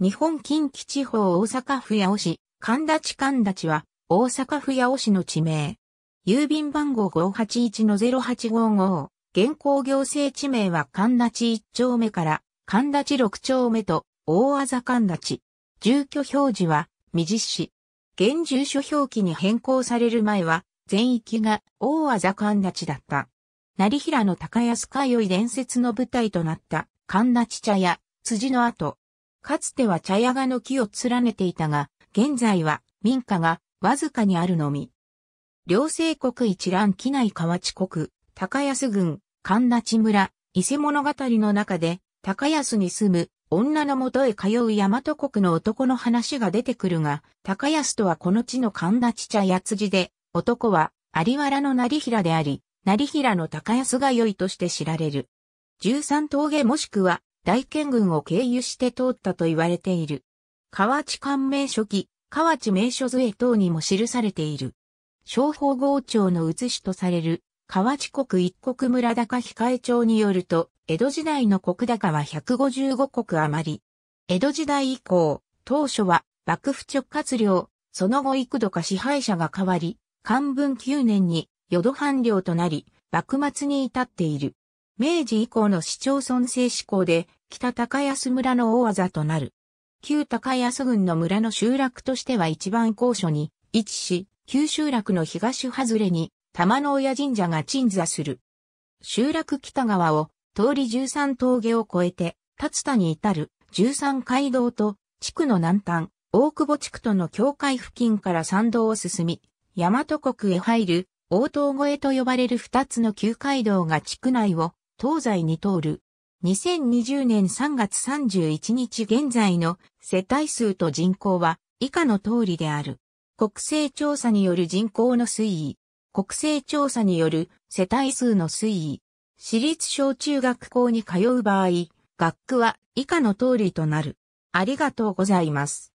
日本近畿地方大阪府八尾市、神立神立は、大阪府八尾市の地名。郵便番号581-0855、現行行政地名は神立1丁目から神立6丁目と大あざ神立。住居表示は、未実市。現住所表記に変更される前は、全域が大あざ神立だった。成平の高安海よい伝説の舞台となった神立茶屋、辻の後、かつては茶屋がの木を連ねていたが、現在は民家がわずかにあるのみ。両政国一覧機内河内国、高安郡、神立村、伊勢物語の中で、高安に住む女のもとへ通う大和国の男の話が出てくるが、高安とはこの地の神立茶屋辻で、男は有原の成平であり、成平の高安が良いとして知られる。十三峠もしくは大県軍を経由して通ったと言われている。河内官名書記、河内名所図絵等にも記されている。商法豪町の写しとされる、河内国一国村高控え町によると、江戸時代の国高は155国余り。江戸時代以降、当初は幕府直轄領、その後幾度か支配者が変わり、漢文9年に淀藩領となり、幕末に至っている。明治以降の市町村制施行で、北高安村の大技となる。旧高安郡の村の集落としては一番高所に位置し、旧集落の東外れに玉の親神社が鎮座する。集落北側を通り13峠を越えて、立田に至る13街道と地区の南端、大久保地区との境界付近から山道を進み、大和国へ入る大東越えと呼ばれる二つの旧街道が地区内を東西に通る2020年3月31日現在の世帯数と人口は以下の通りである。国勢調査による人口の推移。国勢調査による世帯数の推移。私立小中学校に通う場合、学区は以下の通りとなる。ありがとうございます。